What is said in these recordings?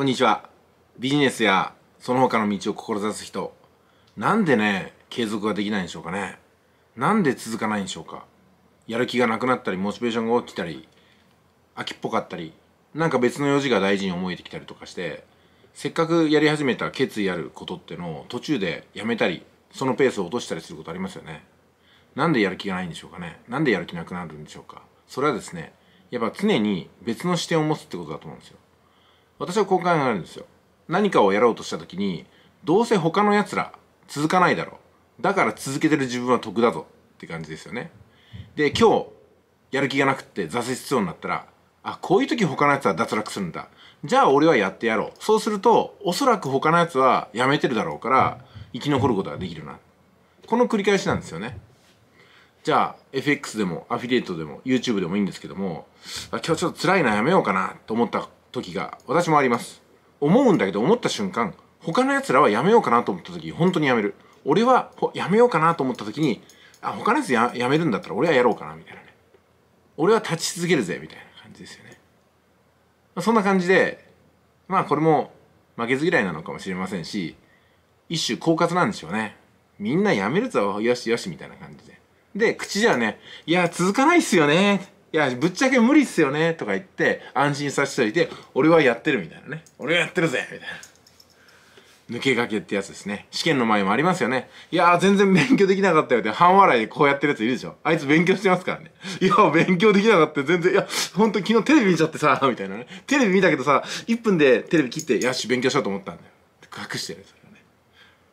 こんにちは。ビジネスやその他の道を志す人。なんでね、継続ができないんでしょうかね。なんで続かないんでしょうか。やる気がなくなったり、モチベーションが起きたり、秋っぽかったり、なんか別の用事が大事に思えてきたりとかして、せっかくやり始めた決意あることってのを途中でやめたり、そのペースを落としたりすることありますよね。なんでやる気がないんでしょうかね。なんでやる気なくなるんでしょうか。それはですね、やっぱ常に別の視点を持つってことだと思うんですよ。私はこう考えるんですよ何かをやろうとした時にどうせ他の奴ら続かないだろうだから続けてる自分は得だぞって感じですよねで今日やる気がなくって挫折しそうになったらあこういう時他のやつは脱落するんだじゃあ俺はやってやろうそうするとおそらく他のやつはやめてるだろうから生き残ることができるなこの繰り返しなんですよねじゃあ FX でもアフィリエイトでも YouTube でもいいんですけども今日ちょっと辛いなやめようかなと思った時が私もあります思うんだけど思った瞬間他の奴らはやめようかなと思った時本当にやめる俺はやめようかなと思った時にあ他のやつややめるんだったら俺はやろうかなみたいなね俺は立ち続けるぜみたいな感じですよね、まあ、そんな感じでまあこれも負けず嫌いなのかもしれませんし一種狡猾なんでしょうねみんなやめるぞよしよしみたいな感じでで口じゃねいや続かないっすよねいや、ぶっちゃけ無理っすよね、とか言って、安心させといて、俺はやってるみたいなね。俺はやってるぜみたいな。抜け駆けってやつですね。試験の前もありますよね。いや全然勉強できなかったよって、半笑いでこうやってるやついるでしょ。あいつ勉強してますからね。いや、勉強できなかった全然、いや、ほんと昨日テレビ見ちゃってさ、みたいなね。テレビ見たけどさ、1分でテレビ切って、よし、勉強しようと思ったんだよ。隠してる、そつね。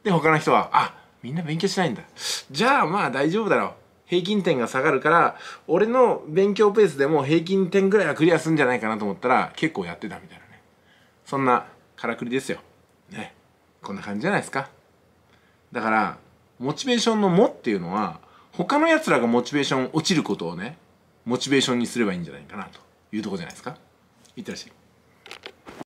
で、他の人は、あ、みんな勉強しないんだ。じゃあ、まあ大丈夫だろう。平均点が下がるから俺の勉強ペースでも平均点ぐらいはクリアするんじゃないかなと思ったら結構やってたみたいなねそんなからくりですよねこんな感じじゃないですかだからモチベーションの「も」っていうのは他のやつらがモチベーション落ちることをねモチベーションにすればいいんじゃないかなというとこじゃないですかいってらっしゃい